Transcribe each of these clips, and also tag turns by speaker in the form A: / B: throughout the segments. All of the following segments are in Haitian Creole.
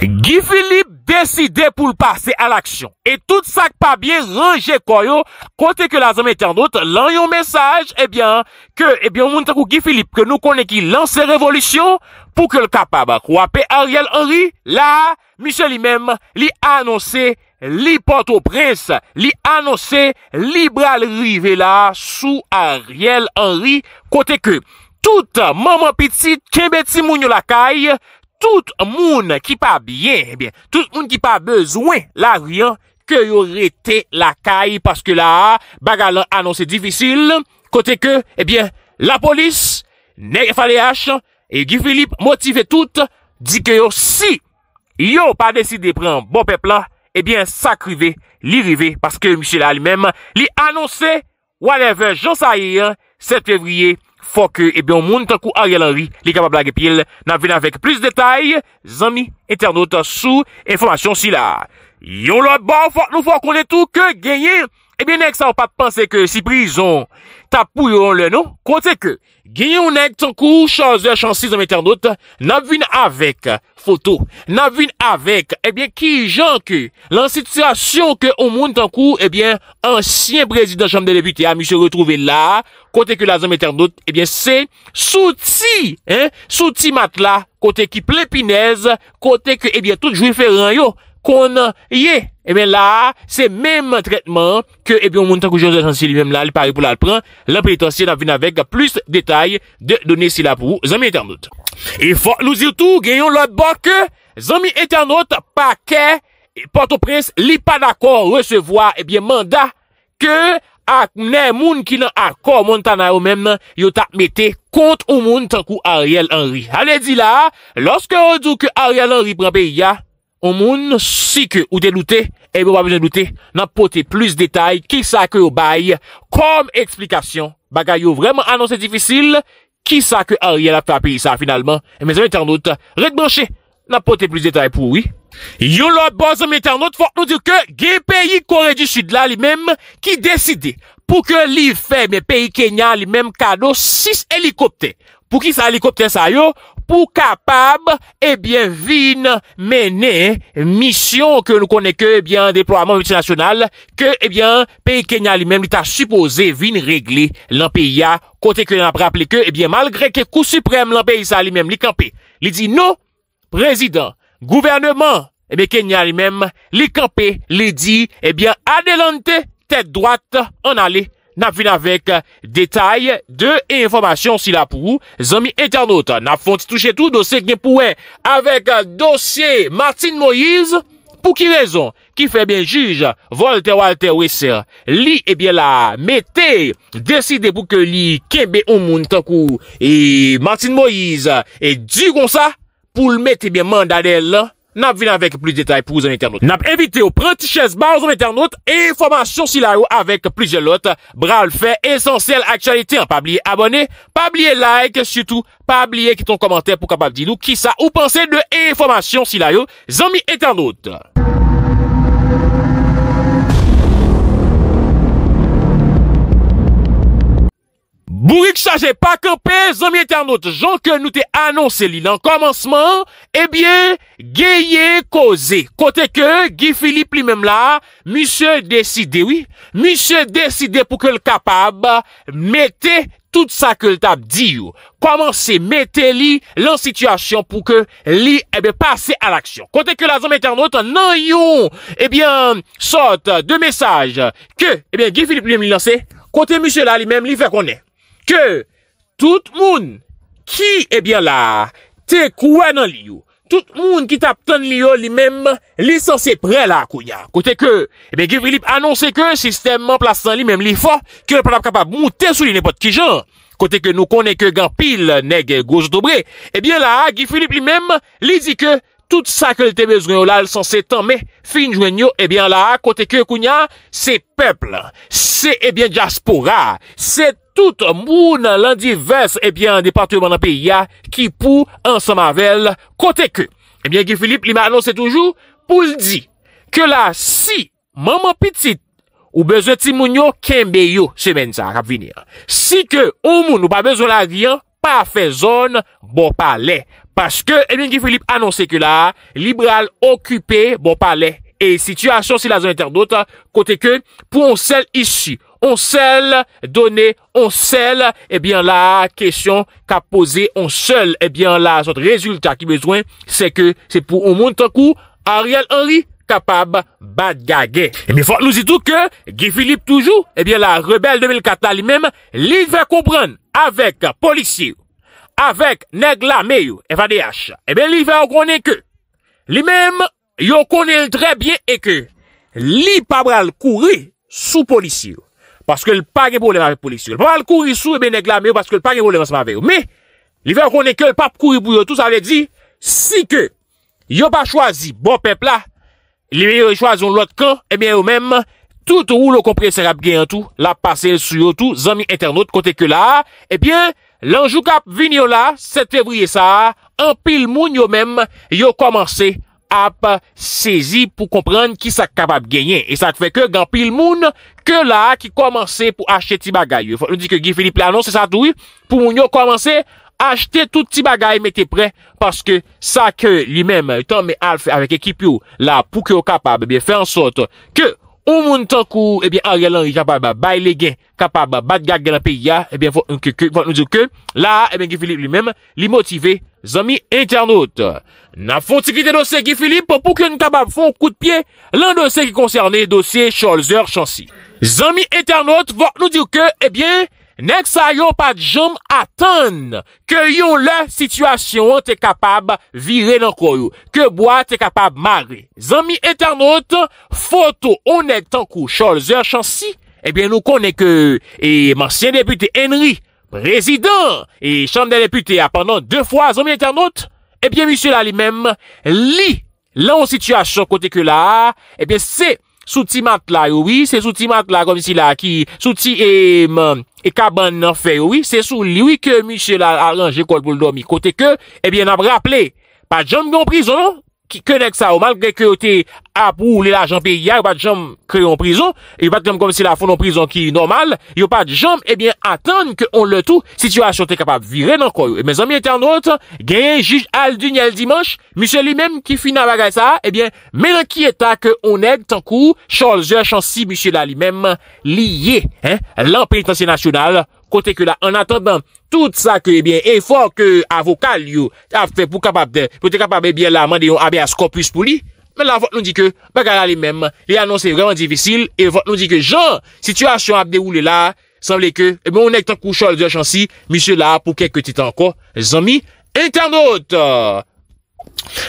A: Guy Philippe deside pou l'passe a l'aksyon. Et tout sa kpabye, reje kwayo, kote ke la zamete an dote, lan yon mesaj, ebyan, ke, ebyan, moun takou Guy Philippe, ke nou konen ki lanse revolisyon, pou ke l'kapab kwape Ariel Henry, la, misye li mem, li anonse, li pote o prens, li anonse, li bralrive la, sou Ariel Henry, kote ke, tout, maman piti, kebeti moun yo la kaye, Tout moun ki pa byen, eh tout moun ki pa bezwen la ryan, ke yo rete la kay, paske la bagalan anonsi difisil, kote ke, ebyen, eh la polis, Ney FADH, e Guy Philippe motive tout, di ke yo si yo pa deside pren bon pepla, ebyen eh sakrive li rive, paske Mishila li menm, li anonsi, waneve, jonsaye, 7 fevriye, Fwa ke eh, ebyon moun takou Ariel Henry li kapab lage pil nan vina vek plus detay zami eternote sou informasyon si la. Yon lòt ba, bon, fwa nou fwa kone tou ke genye. Ebyen, nèk sa ou pa te panse ke si prizon tapou yon lè nou. Kote ke, genyon nèk tankou chanze chansi zanmèter not, nan vyn avèk, foto, nan vyn avèk, ebyen, eh ki jan ke, lan sityasyon ke ou moun tankou, ebyen, eh ansyen brezidant chanme de lévite a mi se retrouvé la, kote ke la zanmèter not, ebyen, se souti, souti matla, kote ki plepinez, kote ke, ebyen, eh tout joun ferran yo. kon ye. Eh Emen eh la, se menm tretman ke ebyon moun tankou jous etansi li menm la, li pari pou la l'pran, la pelitansi la vin avek plus detay de dones si la pou zami etanot. E fok nou zir tou, genyon lot bak zami etanot pa ke porto pres li pa d'akor resevoa ebyen eh manda ke ak ne moun ki nan akor moun tanay ou menm yo ta mette kont ou moun tankou Ariel Henry. Ale di la, loske ou dou ki Ariel Henry pranpe ya, O moun, si ke ou de doute, e mou pa mou de doute, nan pote plus detay, ki sa ke yo baye, kom eksplikasyon, bagay yo vreman anonsen difisil, ki sa ke a riyal ap fapi sa finalman, e mèzèm internet, rek broshe, nan pote plus detay pou wè. Yo lò, bazèm internet, fòk nou dir ke, gen peyi Kore di Sud la li mèm, ki deside, pou ke li fè mè peyi Kenya li mèm kado, 6 helikopte, pou ki sa helikopte sa yo? pou kapab, ebyen, vin menen misyon ke nou konen ke, ebyen, deploaman multinasyonal, ke, ebyen, pey Kenya li men, li ta supose vin regli, lanpe ya, kote ke nan ap rapple ke, ebyen, malgre ke kou suprem lanpe yisa li men, li kampe, li di, nou, prezident, gouvernement, ebyen, Kenya li men, li kampe, li di, ebyen, adelante, tete dwate, an ale, Nap vin avek detay de e informasyon si la pou Zon mi eternote nap fonti touche tou dosye gen pouwen Avek dosye Martin Moïse Pou ki rezon ki fe ben juj Volter Walter Weiser Li ebyen eh la mette Deside pou ke li kebe ou moun tankou E Martin Moïse e digon sa Poul mette ebyen mandadel la avec plus plus détails pour pour zon internaut. Nap evite au pranti bar zon internaut Information si la plusieurs avèk fait fait essentiel actualité esensyel Pas pas abonner, pas oublier like, pas oublier qui ton commentaire pour capable nous qui ki sa ou penser de information si la yo. zombie, internaut. Bourik saje pa kempe, zanmye ternote, jan ke nou te anonse li nan komanseman, ebyen, eh geye koze. Kote ke Gifilip li menm la, misye deside, oui, misye deside pou ke l kapab mette tout sa ke l tab diyo. Komanse, mette li lan sityasyon pou ke li ebe eh pase al aksyon. Kote ke la zanmye ternote nan yon, ebyen, eh sort de mesaj ke, ebyen, Gifilip li menm li lanse, kote misye la li menm li fe konen. ke tout moun ki ebyen eh la te kouan nan li yo, tout moun ki tap ton li yo li mem, li san se pre la kounya. Kote ke, ebyen eh Gifilip anonsen ke, sistem man plas nan li mem li fa, ke le pranab kapab mouten sou li nepot ki jan. Kote ke nou konen ke gampil neg gouz dobre, ebyen eh la Gifilip li mem li di ke, tout sa ke li te bezren yo la li san se tanme, finjwen yo, ebyen la, kote ke kounya, se pepl, se ebyen diaspora, se, tout moun lan divers ebyen departement nan peyi ya ki pou ansan mavel kote ke. Ebyen eh ki Filip li m'anonse toujou pou l'di ke la si maman pitit ou bezon ti moun yo kenbe yo semen sa kap vinir. Si ke ou moun ou pa bezon la gyan, pa fezon bon pale. Paske ebyen eh ki Filip anonse ke la libral okupé bon pale e situasyon si la zon interdot kote ke pou ansel ishi. On sel, done, on sel, ebyen eh la kesyon ka pose, on sel, ebyen eh la sot rezultat ki bezwen, se ke se pou ou moun tankou Ariel Henry kapab bat gage. E eh mi fote nou zidou ke Guy Philippe toujou, ebyen la rebel 2004 la li mem, li ve kompran avek polisiyou, avek neg la meyo FADH, ebyen li ve an konen ke, li mem yo konen drebyen e ke, li pabral kouri sou polisiyou. Baske l pa ge boleman pou lisyo. L pa mal kou risou, ebe neglame yo. Baske l pa ge boleman seman veyo. Me, li vey konen ke l pap kou ribou yo tout. Sa ve di, si ke yo pa chwazi bon pepla. Li me yo chwazi yon lot kan. Ebe yo menm, tout ou lo kompre serap gen an tou. La pase yon sou yo tout. Zan mi internaut kote ke la. Ebyen, eh lanjou kap vini yo la. Se te vriye sa, an pil moun yo menm, yo komanse anjou. ap sezi pou komprenne ki sa kapab genyen. E sa kwe ke gampil moun ke la ki komanse pou achete ti bagay. Yo fok nou di ke Guy Philippe l'annon se sa touy pou moun yo komanse achete tout ti bagay mette pre paske sa ke li menm yotan me alfe avek ekip yo la pou ki yo kapab. Bebe, fe ansot ke... Moun moun tankou, ebyen, eh a yalan yi kapab ba bay le gen, kapab ba bat gag gen api ya, ebyen, eh vok nou diyo ke, la, ebyen, eh Gifilip li men, li motive, zami internaut. Na fon tiki de dosen Gifilip, pou kwen kapab fon kout piye, lan dosen ki konserne dosen Charles E. Chansi. Zami internaut, vok nou diyo ke, ebyen... Nèk sa yon pat jom atan ke yon la situasyon te kapab vire nan kroyou, ke boa te kapab mare. Zanmi internet, foto onèk tankou, Charles E. Chansi, ebyen nou konèk e mansyen deputè Henry, prezident e chanm de deputè apanon dè fwa, zanmi internet, ebyen misyo la li mèm, li la ou situasyon koteke la, ebyen se souti mat la, oui, se souti mat la, komisi la, ki souti e man... E ka ban nan fè, wè, se sou lè wè ke Mèche lè aranjè kòl boul do mi. Kote kè, e bè nan brè ap lè, pa jèm gè ou prizon, nan? ke nek sa ou malke ke yo te ap ou li la jampi ya yo pat jamb kreyo an prizon e yo pat jamb konmese la fon an prizon ki normal yo pat jamb ebyen atan ke on le tou si ti yo asyon te kapab viren an koyo e me zan mi eten anot genye jij al dunye al dimans msye li menm ki fina bagay sa ebyen menan ki eta ke on neg tan kou Charles E. Chansi msye la li menm li ye lant penitensye nasyonal kote ke la, an atan dan, tout sa ke e eh bien, e fwa ke avokal yo a fwe pou kapap de, pou te kapap e eh bien la mande yon abe a skopus pou li men la vot nou di ke, baka la li mem li anons e vreman divisil, e vot nou di ke jan, situasyon ap de oule la sanble ke, e ben ou nek takou Charles de Archancy misyo la pou kek ke tit anko zami, internet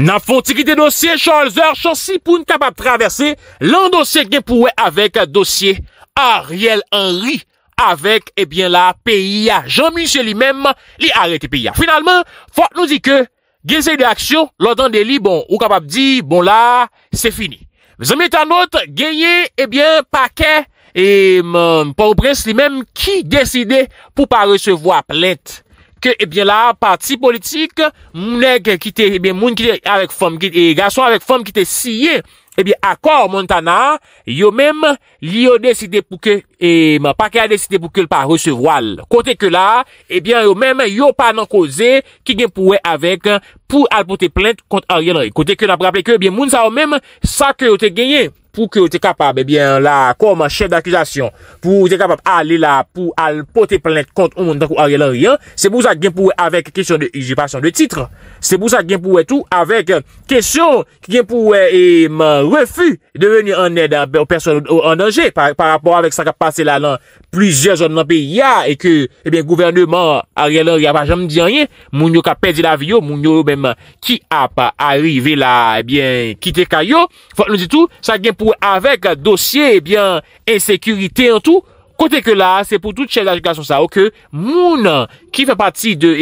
A: nan fwoti ki de dosye Charles de Archancy pou n kapap traverse, lan dosye gen pou we avek dosye Ariel Henry Charles avèk, ebyen eh la, P.I.A. Jean-Milieu li mèm li arrete P.I.A. Finalman, Fouak nou di ke, gen se li de aksyon, lòt an de li, bon, ou kapap di, bon la, se fini. Ve zemite an not, genye, ebyen, eh pa ke, e, eh, mèm, Paul Prince li mèm ki deside pou pa resevo a plènt. Ke, ebyen la, parti politik, mounèk ki te, ebyen, moun ki te, avèk fòm, e, gasò avèk fòm ki te siye, Ebyen akwa ou montana, yo menm li yo deside pou ke, eman pa ke a deside pou ke l pa resevo al. Kote ke la, ebyen yo menm yo pa nan koze ki genpouwe avek pou alpote plente kont a riyan riyan. Kote ke nan praple ke, ebyen moun sa ou menm sa ke yo te genye pou ke yo te kapab. Ebyen la, kon man chef d'akuzasyon pou te kapab ali la pou alpote plente kont a riyan riyan. Se mou sa genpouwe avek kisyon de izipasyon de titre. Se pou sa gen pou e tou avek kesyon euh, ki gen pou e man euh, refu de veni an edan ou person an anje. Par rapport avek sa ka pase la lan plizye zon nan pi ya e ke ebyen eh gouvernement a realan ya pa jam di anye. Moun yo ka pedi la vi yo, moun yo menman ki a pa arive la ebyen eh kite kayo. Fok nou di tou sa gen pou avek euh, dosye ebyen eh ensekurite an tou. Kote ke la, se pou tout chèv d'adjoukasyon sa ou ke, mounan ki fè pati de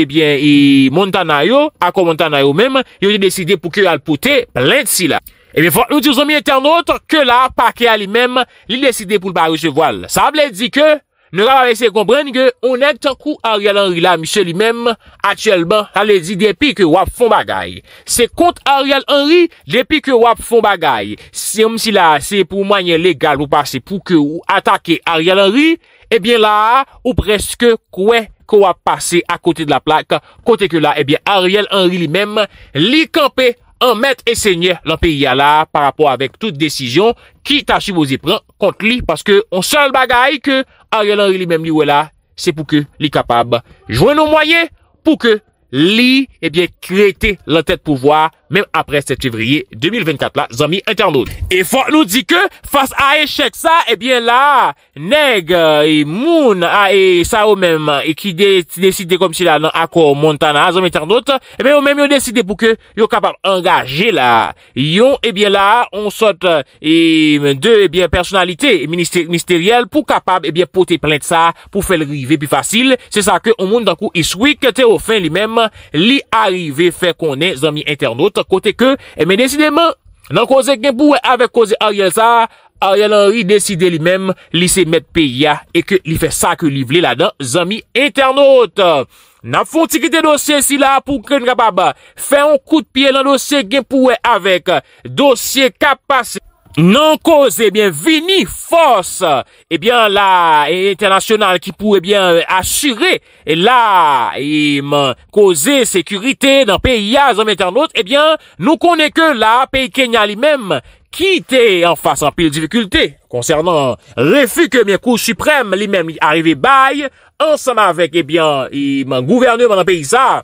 A: Montanayo, eh akou e, Montanayo mèm, yon di deside pou ke alpoute plènd si la. E mè fò, yon di zon mi etè anotre ke la, pa ke alimèm, li deside pou l'barouche voal. Sab lè di ke... Nou la va lese komprenge, ou net an kou Ariel Henry la, misè li mem, atyèlman, alè di depi ke wap fon bagay. Se kont Ariel Henry, depi ke wap fon bagay, sem si la, se pou mwanyen legal ou pase pou ke ou atake Ariel Henry, ebyen eh la, ou preske kouè kou wap pase a kote de la plak, kote ke la, ebyen eh Ariel Henry li mem, li kampe, an mèt et sègnè l'anpèy yalà par rapport avèk tout dèsizyon ki t'achive ou zè pren kont li paske an sol bagay ke a yon anri li mèm li wè la, se pou ke li kapab. Jwen nou mwayè pou ke li, ebyen, krete la tete pouvoi, mem apre 7 fevriye 2024 la, zami internaut e fok nou di ke, fas a echec sa ebyen la, neg e moun, a e sa ou mem e ki deside kom si la nan akou montana, zami internaut ebyen ou mem yo deside pou ke yo kapab angaje la, yon, ebyen la on sote, ebyen de, ebyen, personalite, ministeriel pou kapab, ebyen, pote plente sa pou fe le rive pi fasil, se sa ke ou moun, dan kou, is wik, te ou fin li mem li arive fe konen zami internaut kote ke e eh men deside man nan koze genpouwe avek koze ariel sa ariel anri deside li menm li se met pe ya e ke li fe sa ke li vle la dan zami internaut nan fonte ki te dosye si la pou kwen kapa ba fe an koute pie lan dosye genpouwe avek dosye kapa se nan koze eh vini fos ebyan eh la internasyonal ki pou ebyan euh, asyre e eh, la koze sekurite nan pe ya zom internaut nou kone ke la pe Kenya li mem kite an fason pil dificulte konsernan refi ke mi kou suprèm li mem arrive baye ansanm avèk, ebyan, eh gouverneur nan peyi sa,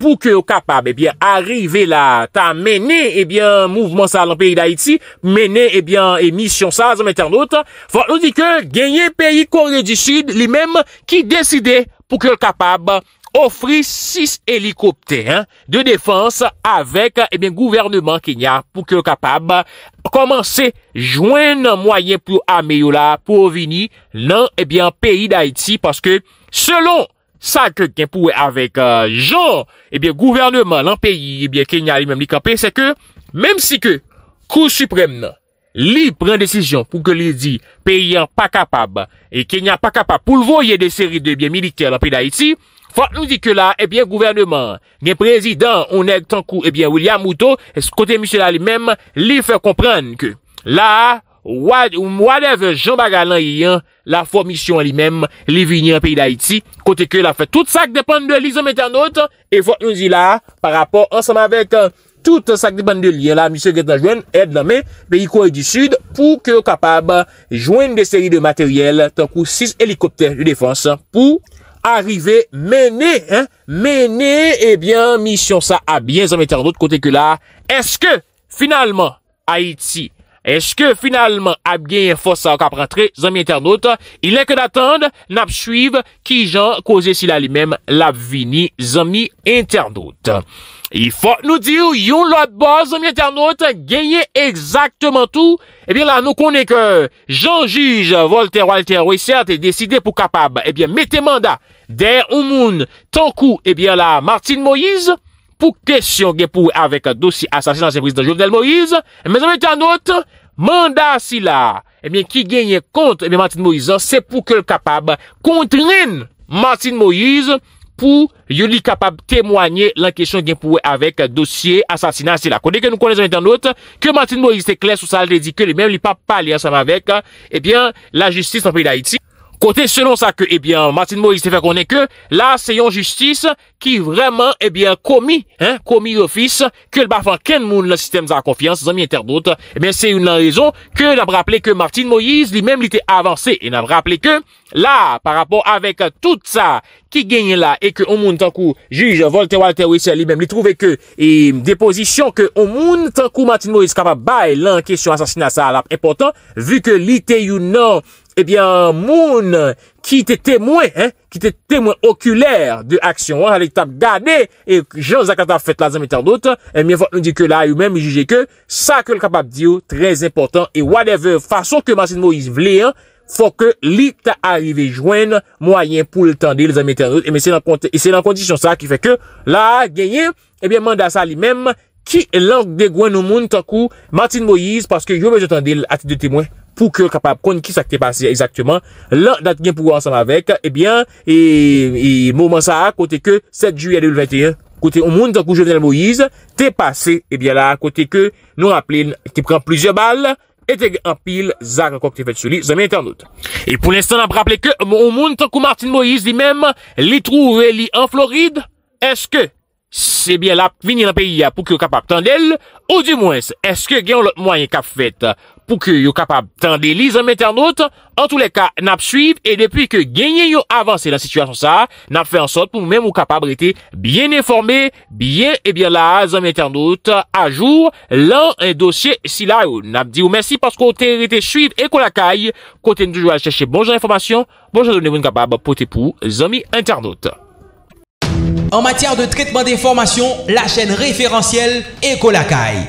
A: pou ke ou kapab, ebyan, eh arive la, ta mène, ebyan, eh mouvment sa nan peyi d'Haïti, mène, ebyan, emisyon sa, zanmèter not, fòk nou di ke, genye peyi kore di syd, li mèm ki deside pou ke ou kapab, ofri six helikopte, de defans avèk, ebyan, gouverneur kènya, pou ke ou kapab, komanse, jwen nan mwayen pou ameyo la, pou vini nan, ebyan, peyi d'Haïti, paske Selon sa ke gen pou e avek euh, jor, ebyen gouvernement lan peyi, ebyen Kenya li menm li kapè, se ke, mem si ke, kou suprèm nan, li pren desisyon pou ke li di, peyi an pa kapab, e Kenya an pa kapab pou lvo ye de seri de, ebyen, milikè lan peyi da iti, fòk nou di ke la, ebyen, gouvernement, gen prezidant, onèk tan kou, ebyen, William Mouto, eskote mishè la li menm, li fè komprèn ke, la... ou mwadeve Jean Bagalan yi yon, la fò mission li mèm, li vini an peyi d'Haïti, kote ke la fè tout sak depan de lison metanote, e fò yon zi la, par rapport ansama vek, euh, tout sak depan de lison, la misyon gen ta jwen, ed la mè, peyi kouè di sud, pou ke kapab, jwen de seri de materiel, tan kou 6 helikopter de defanse, pou, arrive, mène, mène, ebyen, eh mission sa, a bien zon metanote, kote ke la, eske, finalman, Haïti, Eske finalman ap genye fosa ak ap rentre, zami internaute, ilen ke datande, nap suive ki jan koze sila li menm la vini, zami internaute. I fote nou di ou yon lot bo, zami internaute, genye ekzakteman tou, e eh bien la nou konen ke jan juj Volter Walter Weissert e deside pou kapab, e eh bien mette manda der ou moun, tankou e eh bien la Martine Moïse. pou kesyon gen pouwe avèk dosye asasinansi prezident Jovenel Moïse, men zanmète anot, manda si la, ebyen eh ki genye kont, ebyen eh Martin Moïse, se pou ke l kapab kontrin Martin Moïse, pou yo li kapab temwanyen lan kesyon gen pouwe avèk dosye asasinansi la. Konde ke nou konen zanmète anot, ke Martin Moïse te kles sou sal dedike, li mèm li pa pali ansam avèk, ebyen la justis nan prezident Haïti, Kote, selon sa ke, ebyen, eh Martin Moïse te fè konen ke, la, se yon justice, ki vreman, ebyen, eh komi, komi ofis, ke l bafan ken moun la sitem zan konfians, zan mi enter dote, ebyen, eh se yon nan rezon, ke nan vraple ke Martin Moïse, li men lite avanse, e nan vraple ke, la, par rapport avek tout sa, ki genye la, e ke ou moun tankou, juj Volter Walter Weiser, li men lite trouve ke, e depozisyon ke ou moun, tankou Martin Moïse kama baye lan kesyon asasinasa al ap, e potan, vu ke li te yon nan Ebyen, eh moun ki te temwen, ki te temwen okulèr de aksyon an, a li tap gade, e jòn zakata fèt la zanmèter dote, e mwen fòt nou di ke la, ou mèm juje ke, sa ke l kapab di yo, trez important, e wadeve, fason ke Martin Moïse vle, fòt ke li ta arrive jwen, mwen yè pou l tendil zanmèter dote, e mwen se nan kondisyon sa, ki fè ke la genye, ebyen manda sa li mèm, ki l an de gwen nou moun, takou Martin Moïse, paske jòm jè tendil ati de temwen, pou kyo kapap kon ki sa ki te pase exaktman, lan dat gen pou anseman vek, ebyen, eh e, e mouman sa akote ke 7 juya 2021, kote ou moun tankou Jovenel Moïse, te pase, ebyen eh la akote ke nou raple, te pren plusieurs balles, et te empil zag akok te fet souli, zanmen ten not. E pou l'instant nan praple ke, mou moun tankou Martin Moïse, di men, li trou e li an Floride, eske, sebyen la vini nan peyi ya, pou kyo kapap tendel, ou di mwens, eske gen lout mwanyen kap fet? pou ke yo kapab tende li zami internaute, an tou le ka, nap suiv, e depi ke genye yo avanse la situasyon sa, nap fe ansot pou mwen mwen kapab rete bien informe, bien e bien la zami internaute, a jour lan en dosye si la yo. Nap di ou mersi pasko te rete suiv ekolakay, konten toujou al cheshe bonjan informasyon, bonjan donen mwen kapab pote pou zami internaute. En matyar de tretman de informasyon, la chen referansyel ekolakay.